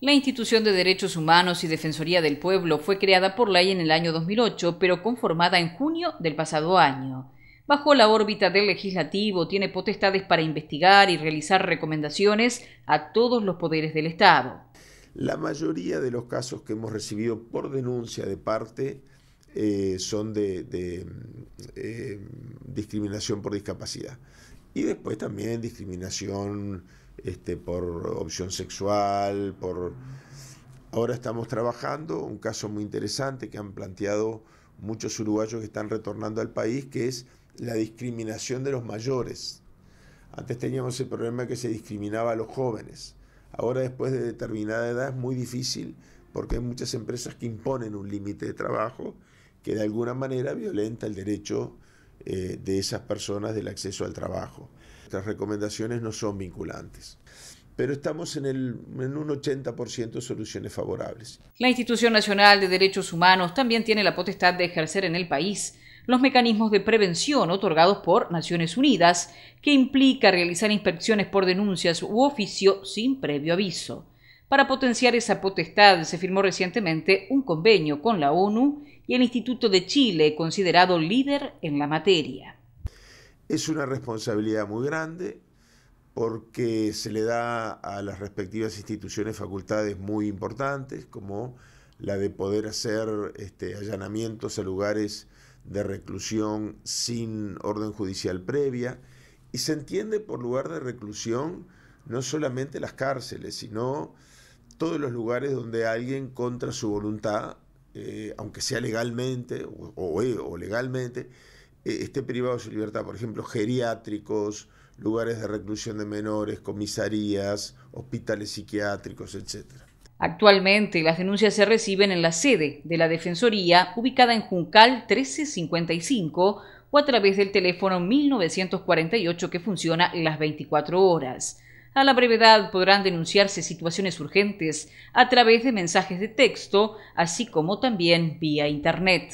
La institución de Derechos Humanos y Defensoría del Pueblo fue creada por ley en el año 2008, pero conformada en junio del pasado año. Bajo la órbita del legislativo, tiene potestades para investigar y realizar recomendaciones a todos los poderes del Estado. La mayoría de los casos que hemos recibido por denuncia de parte eh, son de, eh, discriminación por discapacidad. Y después también discriminación este, por opción sexual, por... Ahora estamos trabajando un caso muy interesante que han planteado muchos uruguayos que están retornando al país, que es la discriminación de los mayores. Antes teníamos el problema que se discriminaba a los jóvenes. Ahora después de determinada edad es muy difícil porque hay muchas empresas que imponen un límite de trabajo que de alguna manera violenta el derecho eh, de esas personas del acceso al trabajo. Estas recomendaciones no son vinculantes pero estamos en, el, en un 80% de soluciones favorables. La Institución Nacional de Derechos Humanos también tiene la potestad de ejercer en el país los mecanismos de prevención otorgados por Naciones Unidas, que implica realizar inspecciones por denuncias u oficio sin previo aviso. Para potenciar esa potestad se firmó recientemente un convenio con la ONU y el Instituto de Chile, considerado líder en la materia. Es una responsabilidad muy grande porque se le da a las respectivas instituciones facultades muy importantes, como la de poder hacer este, allanamientos a lugares de reclusión sin orden judicial previa, y se entiende por lugar de reclusión no solamente las cárceles, sino todos los lugares donde alguien contra su voluntad eh, aunque sea legalmente o, eh, legalmente, eh, esté privado de su libertad. Por ejemplo, geriátricos, lugares de reclusión de menores, comisarías, hospitales psiquiátricos, etc. Actualmente las denuncias se reciben en la sede de la Defensoría ubicada en Juncal 1355 o a través del teléfono 1948 que funciona las 24 horas. A la brevedad podrán denunciarse situaciones urgentes a través de mensajes de texto, así como también vía Internet.